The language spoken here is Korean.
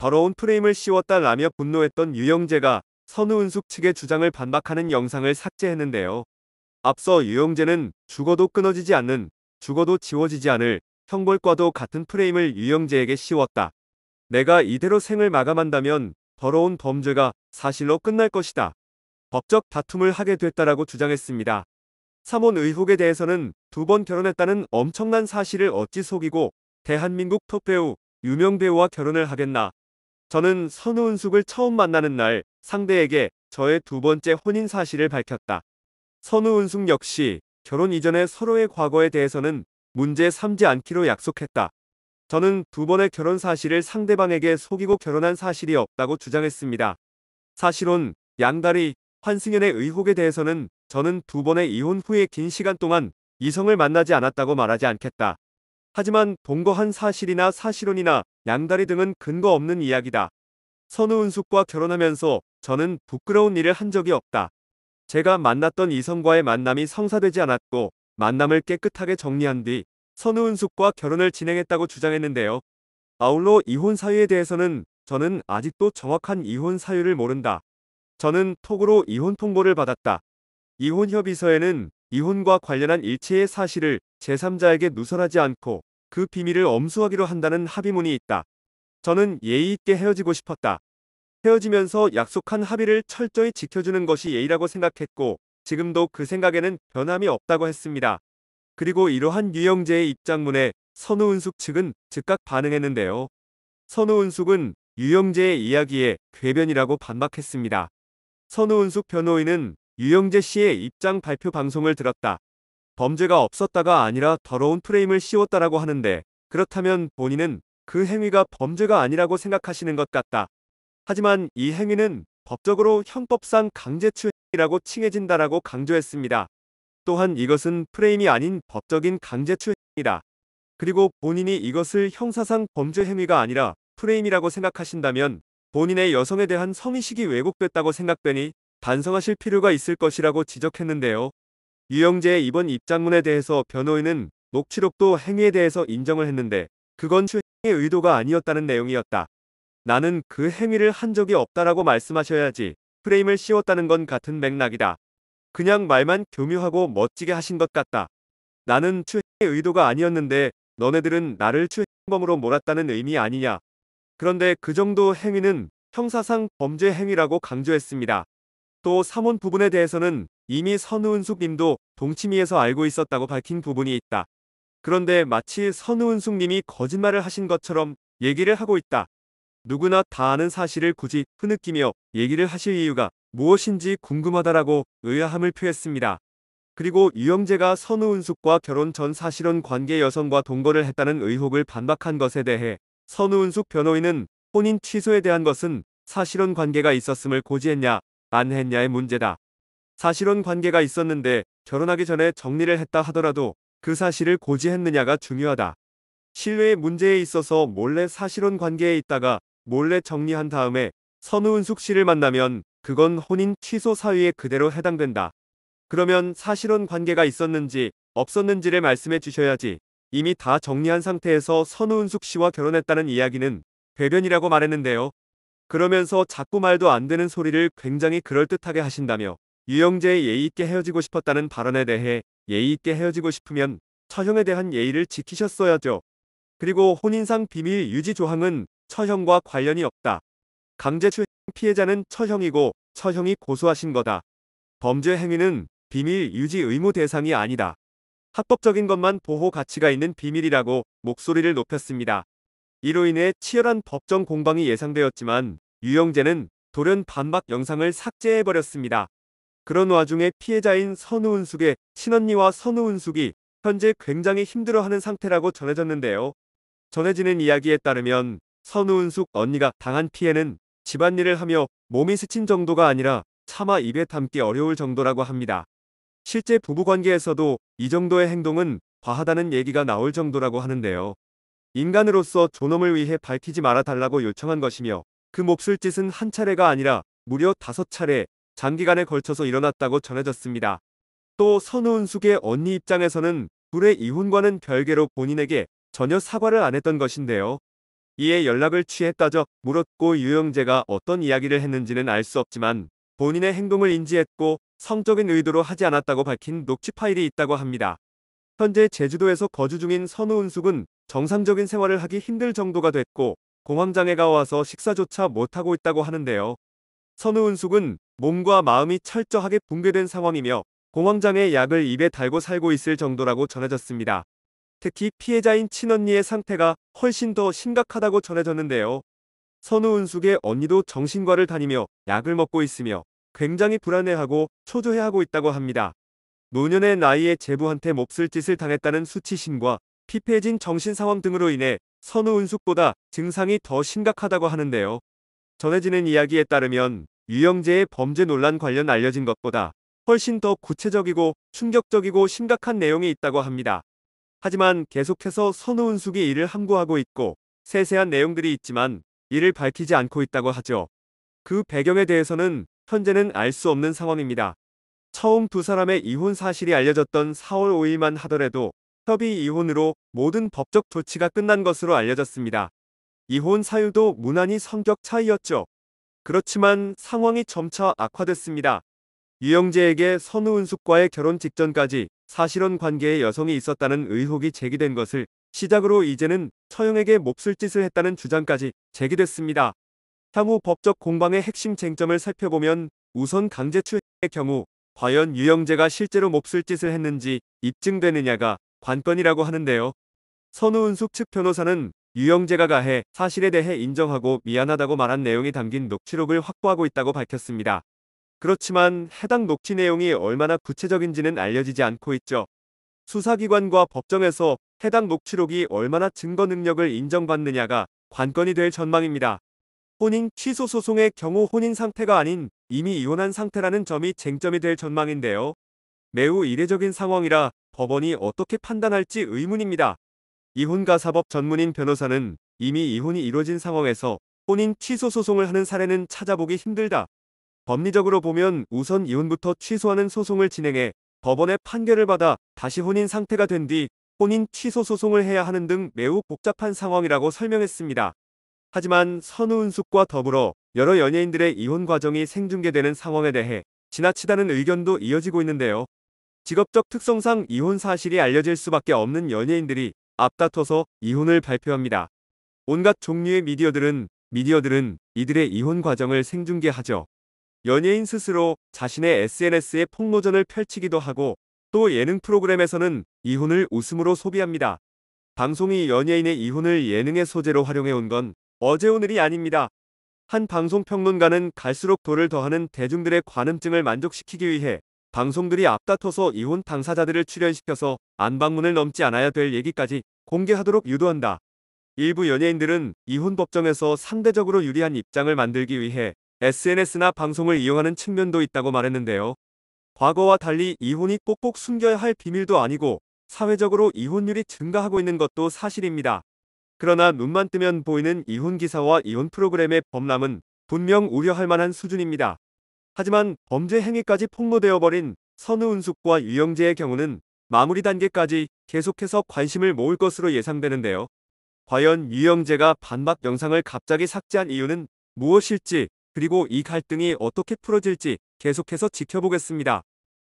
더러운 프레임을 씌웠다라며 분노했던 유영재가 선우은숙 측의 주장을 반박하는 영상을 삭제했는데요. 앞서 유영재는 죽어도 끊어지지 않는, 죽어도 지워지지 않을 형벌과도 같은 프레임을 유영재에게 씌웠다. 내가 이대로 생을 마감한다면 더러운 범죄가 사실로 끝날 것이다. 법적 다툼을 하게 됐다라고 주장했습니다. 삼원 의혹에 대해서는 두 번 결혼했다는 엄청난 사실을 어찌 속이고 대한민국 톱배우, 유명 배우와 결혼을 하겠나 저는 선우은숙을 처음 만나는 날 상대에게 저의 두 번째 혼인 사실을 밝혔다. 선우은숙 역시 결혼 이전에 서로의 과거에 대해서는 문제 삼지 않기로 약속했다. 저는 두 번의 결혼 사실을 상대방에게 속이고 결혼한 사실이 없다고 주장했습니다. 사실은 양다리, 환승연의 의혹에 대해서는 저는 두 번의 이혼 후에 긴 시간 동안 이성을 만나지 않았다고 말하지 않겠다. 하지만 동거한 사실이나 사실혼이나 양다리 등은 근거 없는 이야기다. 선우은숙과 결혼하면서 저는 부끄러운 일을 한 적이 없다. 제가 만났던 이성과의 만남이 성사되지 않았고 만남을 깨끗하게 정리한 뒤 선우은숙과 결혼을 진행했다고 주장했는데요. 아울러 이혼 사유에 대해서는 저는 아직도 정확한 이혼 사유를 모른다. 저는 톡으로 이혼 통보를 받았다. 이혼 협의서에는 이혼과 관련한 일체의 사실을 제3자에게 누설하지 않고 그 비밀을 엄수하기로 한다는 합의문이 있다. 저는 예의 있게 헤어지고 싶었다. 헤어지면서 약속한 합의를 철저히 지켜주는 것이 예의라고 생각했고 지금도 그 생각에는 변함이 없다고 했습니다. 그리고 이러한 유영재의 입장문에 선우은숙 측은 즉각 반응했는데요. 선우은숙은 유영재의 이야기에 궤변이라고 반박했습니다. 선우은숙 변호인은 유영재 씨의 입장 발표 방송을 들었다. 범죄가 없었다가 아니라 더러운 프레임을 씌웠다라고 하는데 그렇다면 본인은 그 행위가 범죄가 아니라고 생각하시는 것 같다. 하지만 이 행위는 법적으로 형법상 강제추행이라고 칭해진다라고 강조했습니다. 또한 이것은 프레임이 아닌 법적인 강제추행이다. 그리고 본인이 이것을 형사상 범죄 행위가 아니라 프레임이라고 생각하신다면 본인의 여성에 대한 성의식이 왜곡됐다고 생각되니 반성하실 필요가 있을 것이라고 지적했는데요. 유영재의 이번 입장문에 대해서 변호인은 녹취록도 행위에 대해서 인정을 했는데 그건 추행의 의도가 아니었다는 내용이었다. 나는 그 행위를 한 적이 없다라고 말씀하셔야지 프레임을 씌웠다는 건 같은 맥락이다. 그냥 말만 교묘하고 멋지게 하신 것 같다. 나는 추행의 의도가 아니었는데 너네들은 나를 추행범으로 몰았다는 의미 아니냐. 그런데 그 정도 행위는 형사상 범죄 행위라고 강조했습니다. 또사원 부분에 대해서는 이미 선우은숙님도 동치미에서 알고 있었다고 밝힌 부분이 있다. 그런데 마치 선우은숙님이 거짓말을 하신 것처럼 얘기를 하고 있다. 누구나 다 아는 사실을 굳이 흐느끼며 얘기를 하실 이유가 무엇인지 궁금하다라고 의아함을 표했습니다. 그리고 유영재가 선우은숙과 결혼 전 사실혼 관계 여성과 동거를 했다는 의혹을 반박한 것에 대해 선우은숙 변호인은 혼인 취소에 대한 것은 사실혼 관계가 있었음을 고지했냐 안 했냐의 문제다. 사실혼 관계가 있었는데 결혼하기 전에 정리를 했다 하더라도 그 사실을 고지했느냐가 중요하다. 신뢰의 문제에 있어서 몰래 사실혼 관계에 있다가 몰래 정리한 다음에 선우은숙 씨를 만나면 그건 혼인 취소 사유에 그대로 해당된다. 그러면 사실혼 관계가 있었는지 없었는지를 말씀해 주셔야지 이미 다 정리한 상태에서 선우은숙 씨와 결혼했다는 이야기는 배변이라고 말했는데요. 그러면서 자꾸 말도 안 되는 소리를 굉장히 그럴듯하게 하신다며 유영재의 예의있게 헤어지고 싶었다는 발언에 대해 예의있게 헤어지고 싶으면 처형에 대한 예의를 지키셨어야죠. 그리고 혼인상 비밀 유지 조항은 처형과 관련이 없다. 강제추행 피해자는 처형이고 처형이 고소하신 거다. 범죄 행위는 비밀 유지 의무 대상이 아니다. 합법적인 것만 보호 가치가 있는 비밀이라고 목소리를 높였습니다. 이로 인해 치열한 법정 공방이 예상되었지만 유영재는 돌연 반박 영상을 삭제해버렸습니다. 그런 와중에 피해자인 선우은숙의 친언니와 선우은숙이 현재 굉장히 힘들어하는 상태라고 전해졌는데요. 전해지는 이야기에 따르면 선우은숙 언니가 당한 피해는 집안일을 하며 몸이 스친 정도가 아니라 차마 입에 담기 어려울 정도라고 합니다. 실제 부부관계에서도 이 정도의 행동은 과하다는 얘기가 나올 정도라고 하는데요. 인간으로서 존엄을 위해 밝히지 말아달라고 요청한 것이며 그 몹쓸 짓은 한 차례가 아니라 무려 다섯 차례 장기간에 걸쳐서 일어났다고 전해졌습니다. 또 선우은숙의 언니 입장에서는 불의 이혼과는 별개로 본인에게 전혀 사과를 안 했던 것인데요. 이에 연락을 취했다져 물었고 유영재가 어떤 이야기를 했는지는 알 수 없지만 본인의 행동을 인지했고 성적인 의도로 하지 않았다고 밝힌 녹취 파일이 있다고 합니다. 현재 제주도에서 거주 중인 선우은숙은 정상적인 생활을 하기 힘들 정도가 됐고 공황장애가 와서 식사조차 못하고 있다고 하는데요. 선우은숙은 몸과 마음이 철저하게 붕괴된 상황이며 공황장애 약을 입에 달고 살고 있을 정도라고 전해졌습니다. 특히 피해자인 친언니의 상태가 훨씬 더 심각하다고 전해졌는데요. 선우은숙의 언니도 정신과를 다니며 약을 먹고 있으며 굉장히 불안해하고 초조해하고 있다고 합니다. 노년의 나이에 제부한테 몹쓸 짓을 당했다는 수치심과 피폐해진 정신 상황 등으로 인해 선우 은숙보다 증상이 더 심각하다고 하는데요. 전해지는 이야기에 따르면 유영재의 범죄 논란 관련 알려진 것보다 훨씬 더 구체적이고 충격적이고 심각한 내용이 있다고 합니다. 하지만 계속해서 선우 은숙이 이를 함구하고 있고 세세한 내용들이 있지만 이를 밝히지 않고 있다고 하죠. 그 배경에 대해서는 현재는 알 수 없는 상황입니다. 처음 두 사람의 이혼 사실이 알려졌던 4월 5일만 하더라도 협의 이혼으로 모든 법적 조치가 끝난 것으로 알려졌습니다. 이혼 사유도 무난히 성격 차이였죠. 그렇지만 상황이 점차 악화됐습니다. 유영재에게 선우 은숙과의 결혼 직전까지 사실혼 관계의 여성이 있었다는 의혹이 제기된 것을 시작으로 이제는 처형에게 몹쓸 짓을 했다는 주장까지 제기됐습니다. 향후 법적 공방의 핵심 쟁점을 살펴보면 우선 강제추행의 경우 과연 유영재가 실제로 몹쓸 짓을 했는지 입증되느냐가 관건이라고 하는데요. 선우은 숙측 변호사는 유영재가 가해 사실에 대해 인정하고 미안하다고 말한 내용이 담긴 녹취록을 확보하고 있다고 밝혔습니다. 그렇지만 해당 녹취 내용이 얼마나 구체적인지는 알려지지 않고 있죠. 수사기관과 법정에서 해당 녹취록이 얼마나 증거 능력을 인정받느냐가 관건이 될 전망입니다. 혼인 취소 소송의 경우 혼인 상태가 아닌 이미 이혼한 상태라는 점이 쟁점이 될 전망인데요. 매우 이례적인 상황이라 법원이 어떻게 판단할지 의문입니다. 이혼가사법 전문인 변호사는 이미 이혼이 이뤄진 상황에서 혼인 취소 소송을 하는 사례는 찾아보기 힘들다. 법리적으로 보면 우선 이혼부터 취소하는 소송을 진행해 법원의 판결을 받아 다시 혼인 상태가 된 뒤 혼인 취소 소송을 해야 하는 등 매우 복잡한 상황이라고 설명했습니다. 하지만 선우은숙과 더불어 여러 연예인들의 이혼 과정이 생중계되는 상황에 대해 지나치다는 의견도 이어지고 있는데요. 직업적 특성상 이혼 사실이 알려질 수밖에 없는 연예인들이 앞다퉈서 이혼을 발표합니다. 온갖 종류의 미디어들은 미디어들은 이들의 이혼 과정을 생중계하죠. 연예인 스스로 자신의 SNS에 폭로전을 펼치기도 하고 또 예능 프로그램에서는 이혼을 웃음으로 소비합니다. 방송이 연예인의 이혼을 예능의 소재로 활용해온 건 어제 오늘이 아닙니다. 한 방송평론가는 갈수록 도를 더하는 대중들의 관음증을 만족시키기 위해 방송들이 앞다퉈서 이혼 당사자들을 출연시켜서 안방문을 넘지 않아야 될 얘기까지 공개하도록 유도한다. 일부 연예인들은 이혼 법정에서 상대적으로 유리한 입장을 만들기 위해 SNS나 방송을 이용하는 측면도 있다고 말했는데요. 과거와 달리 이혼이 꼭꼭 숨겨야 할 비밀도 아니고 사회적으로 이혼율이 증가하고 있는 것도 사실입니다. 그러나 눈만 뜨면 보이는 이혼 기사와 이혼 프로그램의 범람은 분명 우려할 만한 수준입니다. 하지만 범죄 행위까지 폭로되어버린 선우은숙과 유영재의 경우는 마무리 단계까지 계속해서 관심을 모을 것으로 예상되는데요. 과연 유영재가 반박 영상을 갑자기 삭제한 이유는 무엇일지 그리고 이 갈등이 어떻게 풀어질지 계속해서 지켜보겠습니다.